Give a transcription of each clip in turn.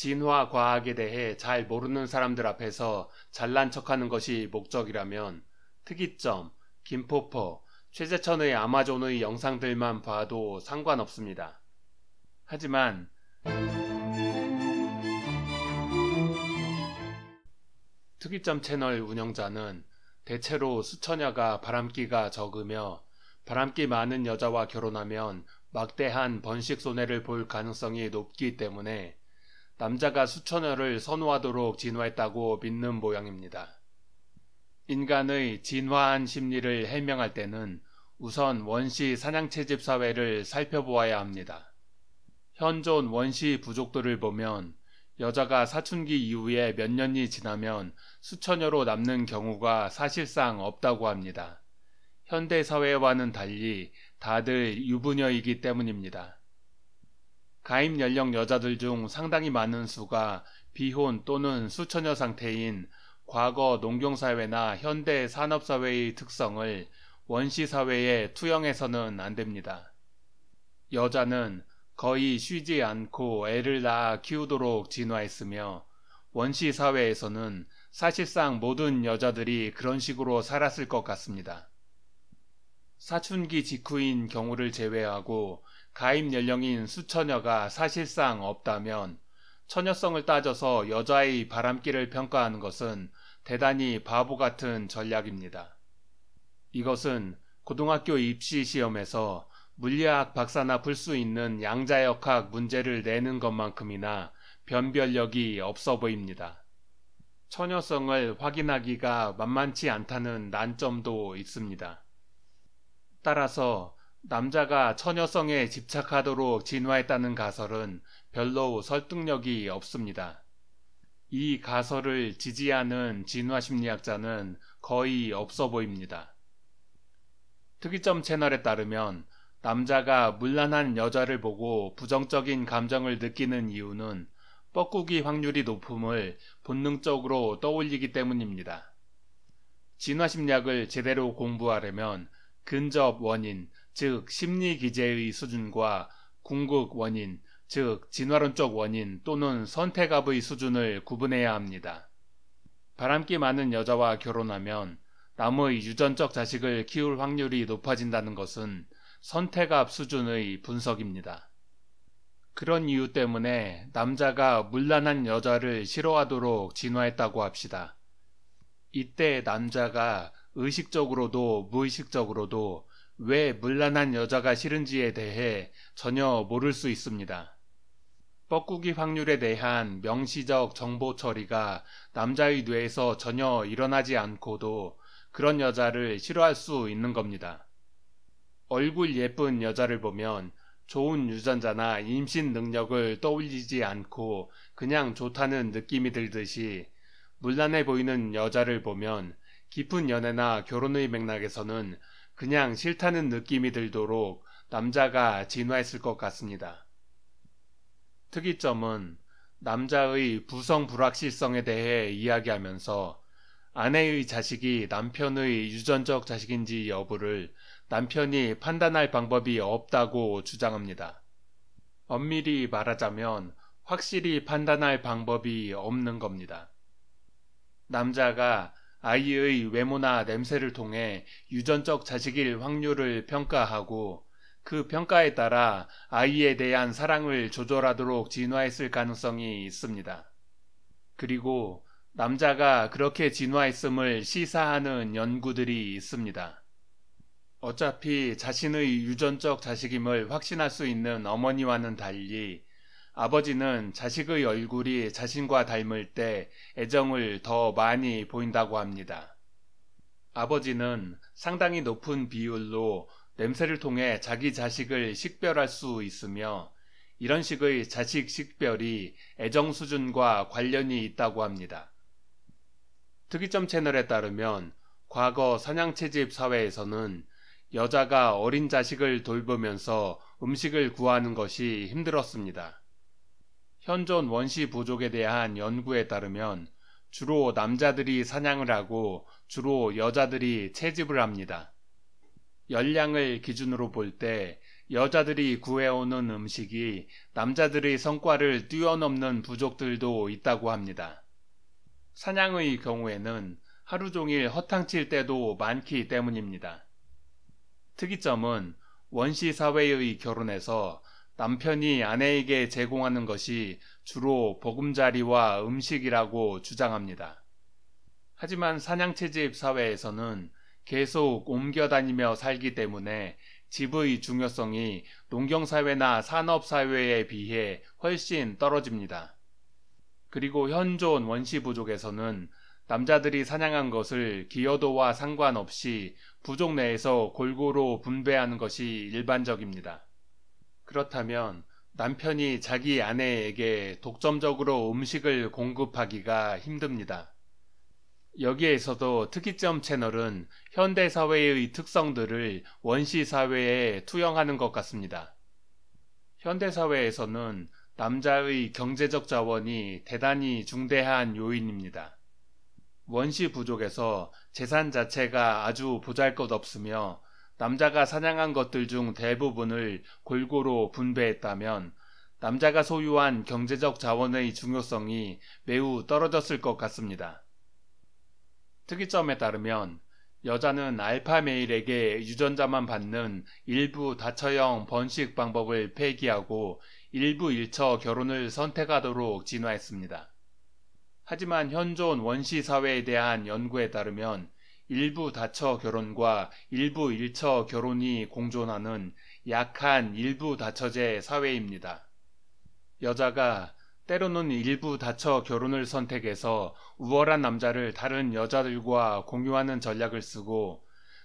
진화 과학에 대해 잘 모르는 사람들 앞에서 잘난 척하는 것이 목적이라면 특이점, 김포퍼, 최재천의 아마존의 영상들만 봐도 상관없습니다. 하지만 특이점 채널 운영자는 대체로 수천여가 바람기가 적으며 바람기 많은 여자와 결혼하면 막대한 번식 손해를 볼 가능성이 높기 때문에 남자가 수천여를 선호하도록 진화했다고 믿는 모양입니다. 인간의 진화한 심리를 해명할 때는 우선 원시 사냥채집 사회를 살펴보아야 합니다. 현존 원시 부족들을 보면 여자가 사춘기 이후에 몇 년이 지나면 수천여로 남는 경우가 사실상 없다고 합니다. 현대 사회와는 달리 다들 유부녀이기 때문입니다. 가입 연령 여자들 중 상당히 많은 수가 비혼 또는 수처녀 상태인 과거 농경사회나 현대 산업사회의 특성을 원시사회에 투영해서는 안 됩니다. 여자는 거의 쉬지 않고 애를 낳아 키우도록 진화했으며 원시사회에서는 사실상 모든 여자들이 그런 식으로 살았을 것 같습니다. 사춘기 직후인 경우를 제외하고 가입 연령인 수처녀가 사실상 없다면 처녀성을 따져서 여자의 바람길을 평가하는 것은 대단히 바보 같은 전략입니다. 이것은 고등학교 입시 시험에서 물리학 박사나 풀 수 있는 양자역학 문제를 내는 것만큼이나 변별력이 없어 보입니다. 처녀성을 확인하기가 만만치 않다는 난점도 있습니다. 따라서 남자가 처녀성에 집착하도록 진화했다는 가설은 별로 설득력이 없습니다. 이 가설을 지지하는 진화 심리학자는 거의 없어 보입니다. 특이점 채널에 따르면 남자가 물란한 여자를 보고 부정적인 감정을 느끼는 이유는 뻐꾸기 확률이 높음을 본능적으로 떠올리기 때문입니다. 진화 심리학을 제대로 공부하려면 근접 원인, 즉 심리 기제의 수준과 궁극 원인, 즉 진화론적 원인 또는 선택압의 수준을 구분해야 합니다. 바람기 많은 여자와 결혼하면 남의 유전적 자식을 키울 확률이 높아진다는 것은 선택압 수준의 분석입니다. 그런 이유 때문에 남자가 물란한 여자를 싫어하도록 진화했다고 합시다. 이때 남자가 의식적으로도 무의식적으로도 왜 물란한 여자가 싫은지에 대해 전혀 모를 수 있습니다. 뻐꾸기 확률에 대한 명시적 정보 처리가 남자의 뇌에서 전혀 일어나지 않고도 그런 여자를 싫어할 수 있는 겁니다. 얼굴 예쁜 여자를 보면 좋은 유전자나 임신 능력을 떠올리지 않고 그냥 좋다는 느낌이 들듯이 물란해 보이는 여자를 보면 깊은 연애나 결혼의 맥락에서는 그냥 싫다는 느낌이 들도록 남자가 진화했을 것 같습니다. 특이점은 남자의 부성 불확실성에 대해 이야기하면서 아내의 자식이 남편의 유전적 자식인지 여부를 남편이 판단할 방법이 없다고 주장합니다. 엄밀히 말하자면 확실히 판단할 방법이 없는 겁니다. 남자가 아이의 외모나 냄새를 통해 유전적 자식일 확률을 평가하고 그 평가에 따라 아이에 대한 사랑을 조절하도록 진화했을 가능성이 있습니다. 그리고 남자가 그렇게 진화했음을 시사하는 연구들이 있습니다. 어차피 자신의 유전적 자식임을 확신할 수 있는 어머니와는 달리 아버지는 자식의 얼굴이 자신과 닮을 때 애정을 더 많이 보인다고 합니다. 아버지는 상당히 높은 비율로 냄새를 통해 자기 자식을 식별할 수 있으며 이런 식의 자식 식별이 애정 수준과 관련이 있다고 합니다. 특이점 채널에 따르면 과거 사냥채집 사회에서는 여자가 어린 자식을 돌보면서 음식을 구하는 것이 힘들었습니다. 현존 원시 부족에 대한 연구에 따르면 주로 남자들이 사냥을 하고 주로 여자들이 채집을 합니다. 연량을 기준으로 볼 때 여자들이 구해오는 음식이 남자들의 성과를 뛰어넘는 부족들도 있다고 합니다. 사냥의 경우에는 하루 종일 허탕칠 때도 많기 때문입니다. 특이점은 원시 사회의 결혼에서 남편이 아내에게 제공하는 것이 주로 보금자리와 음식이라고 주장합니다. 하지만 사냥채집 사회에서는 계속 옮겨 다니며 살기 때문에 집의 중요성이 농경사회나 산업사회에 비해 훨씬 떨어집니다. 그리고 현존 원시 부족에서는 남자들이 사냥한 것을 기여도와 상관없이 부족 내에서 골고루 분배하는 것이 일반적입니다. 그렇다면 남편이 자기 아내에게 독점적으로 음식을 공급하기가 힘듭니다. 여기에서도 특이점 채널은 현대사회의 특성들을 원시사회에 투영하는 것 같습니다. 현대사회에서는 남자의 경제적 자원이 대단히 중대한 요인입니다. 원시 부족에서 재산 자체가 아주 보잘 것 없으며 남자가 사냥한 것들 중 대부분을 골고루 분배했다면 남자가 소유한 경제적 자원의 중요성이 매우 떨어졌을 것 같습니다. 특이점에 따르면 여자는 알파 메일에게 유전자만 받는 일부 다처형 번식 방법을 폐기하고 일부 일처 결혼을 선택하도록 진화했습니다. 하지만 현존 원시 사회에 대한 연구에 따르면 일부 다처 결혼과 일부 일처 결혼이 공존하는 약한 일부 다처제 사회입니다. 여자가 때로는 일부 다처 결혼을 선택해서 우월한 남자를 다른 여자들과 공유하는 전략을 쓰고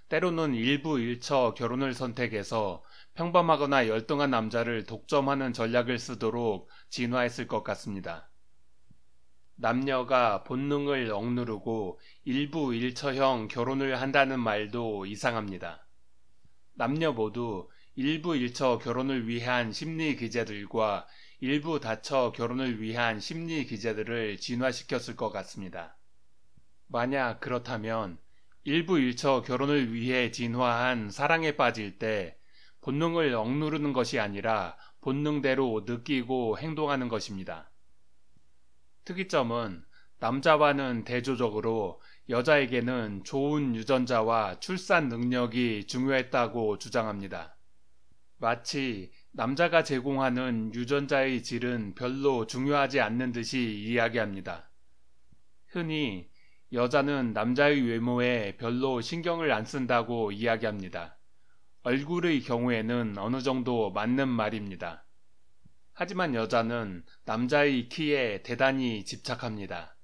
때로는 일부 일처 결혼을 선택해서 평범하거나 열등한 남자를 독점하는 전략을 쓰도록 진화했을 것 같습니다. 남녀가 본능을 억누르고 일부 일처형 결혼을 한다는 말도 이상합니다. 남녀 모두 일부 일처 결혼을 위한 심리 기제들과 일부 다처 결혼을 위한 심리 기제들을 진화시켰을 것 같습니다. 만약 그렇다면 일부 일처 결혼을 위해 진화한 사랑에 빠질 때 본능을 억누르는 것이 아니라 본능대로 느끼고 행동하는 것입니다. 특이점은 남자와는 대조적으로 여자에게는 좋은 유전자와 출산 능력이 중요했다고 주장합니다. 마치 남자가 제공하는 유전자의 질은 별로 중요하지 않는 듯이 이야기합니다. 흔히 여자는 남자의 외모에 별로 신경을 안 쓴다고 이야기합니다. 얼굴의 경우에는 어느 정도 맞는 말입니다. 하지만 여자는 남자의 키에 대단히 집착합니다.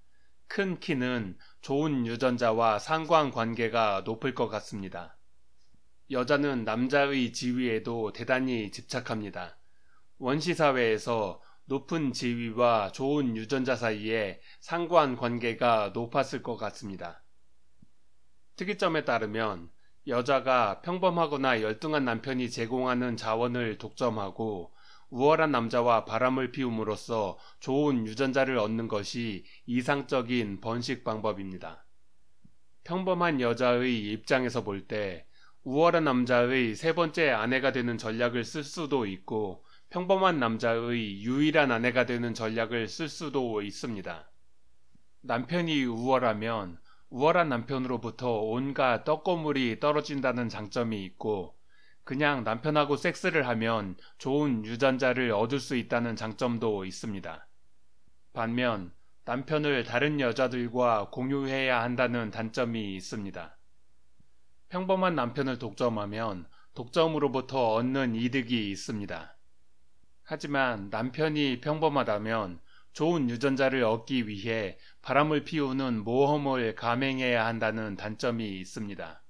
큰 키는 좋은 유전자와 상관관계가 높을 것 같습니다. 여자는 남자의 지위에도 대단히 집착합니다. 원시사회에서 높은 지위와 좋은 유전자 사이에 상관관계가 높았을 것 같습니다. 특이점에 따르면 여자가 평범하거나 열등한 남편이 제공하는 자원을 독점하고 우월한 남자와 바람을 피움으로써 좋은 유전자를 얻는 것이 이상적인 번식 방법입니다. 평범한 여자의 입장에서 볼 때 우월한 남자의 세 번째 아내가 되는 전략을 쓸 수도 있고 평범한 남자의 유일한 아내가 되는 전략을 쓸 수도 있습니다. 남편이 우월하면 우월한 남편으로부터 온갖 떡고물이 떨어진다는 장점이 있고 그냥 남편하고 섹스를 하면 좋은 유전자를 얻을 수 있다는 장점도 있습니다. 반면 남편을 다른 여자들과 공유해야 한다는 단점이 있습니다. 평범한 남편을 독점하면 독점으로부터 얻는 이득이 있습니다. 하지만 남편이 평범하다면 좋은 유전자를 얻기 위해 바람을 피우는 모험을 감행해야 한다는 단점이 있습니다.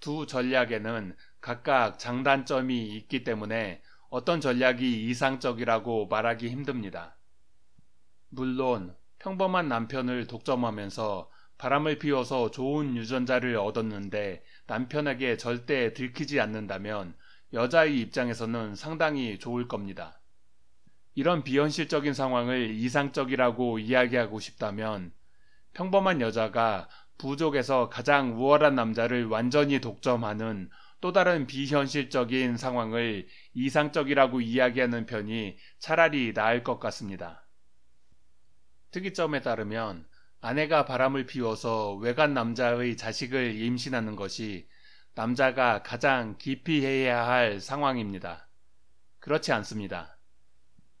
두 전략에는 각각 장단점이 있기 때문에 어떤 전략이 이상적이라고 말하기 힘듭니다. 물론 평범한 남편을 독점하면서 바람을 피워서 좋은 유전자를 얻었는데 남편에게 절대 들키지 않는다면 여자의 입장에서는 상당히 좋을 겁니다. 이런 비현실적인 상황을 이상적이라고 이야기하고 싶다면 평범한 여자가 부족에서 가장 우월한 남자를 완전히 독점하는 또 다른 비현실적인 상황을 이상적이라고 이야기하는 편이 차라리 나을 것 같습니다. 특이점에 따르면 아내가 바람을 피워서 외간 남자의 자식을 임신하는 것이 남자가 가장 기피해야 할 상황입니다. 그렇지 않습니다.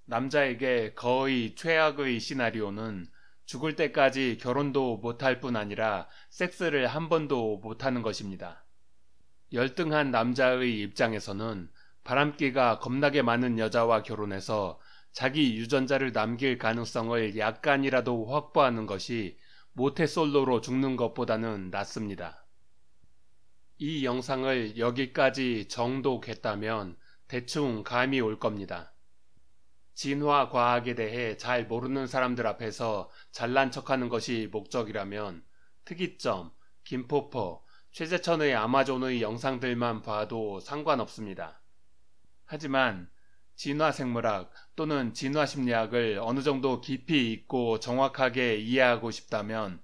남자에게 거의 최악의 시나리오는 죽을 때까지 결혼도 못할 뿐 아니라 섹스를 한 번도 못하는 것입니다. 열등한 남자의 입장에서는 바람기가 겁나게 많은 여자와 결혼해서 자기 유전자를 남길 가능성을 약간이라도 확보하는 것이 모태솔로로 죽는 것보다는 낫습니다. 이 영상을 여기까지 정독했다면 대충 감이 올 겁니다. 진화 과학에 대해 잘 모르는 사람들 앞에서 잘난 척하는 것이 목적이라면 특이점, 김포퍼, 최재천의 아마존의 영상들만 봐도 상관없습니다. 하지만 진화생물학 또는 진화심리학을 어느 정도 깊이 있고 정확하게 이해하고 싶다면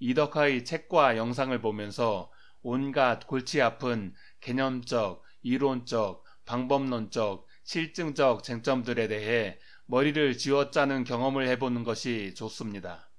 이덕화의 책과 영상을 보면서 온갖 골치 아픈 개념적, 이론적, 방법론적, 실증적 쟁점들에 대해 머리를 쥐어짜는 경험을 해보는 것이 좋습니다.